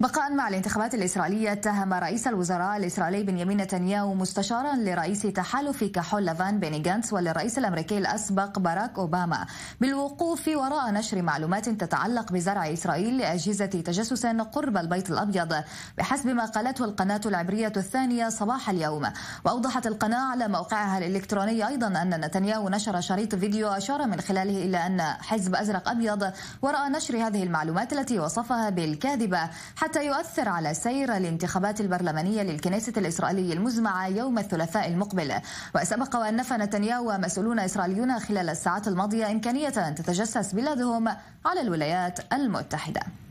بقاء مع الانتخابات الإسرائيلية اتهم رئيس الوزراء الإسرائيلي بنيامين نتنياهو مستشارا لرئيس تحالف كحول لافان بيني جانس وللرئيس الأمريكي الأسبق باراك أوباما بالوقوف وراء نشر معلومات تتعلق بزرع إسرائيل لأجهزة تجسس قرب البيت الأبيض بحسب ما قالته القناة العبرية الثانية صباح اليوم وأوضحت القناة على موقعها الإلكتروني أيضا أن نتنياهو نشر شريط فيديو أشار من خلاله إلى أن حزب أزرق أبيض وراء نشر هذه المعلومات التي وصفها بالكاذبة حتى يؤثر على سير الانتخابات البرلمانية للكنيسة الإسرائيلية المزمعة يوم الثلاثاء المقبل وسبق وأن نفى نتنياهو ومسؤولون إسرائيليون خلال الساعات الماضية إمكانية أن تتجسس بلادهم على الولايات المتحدة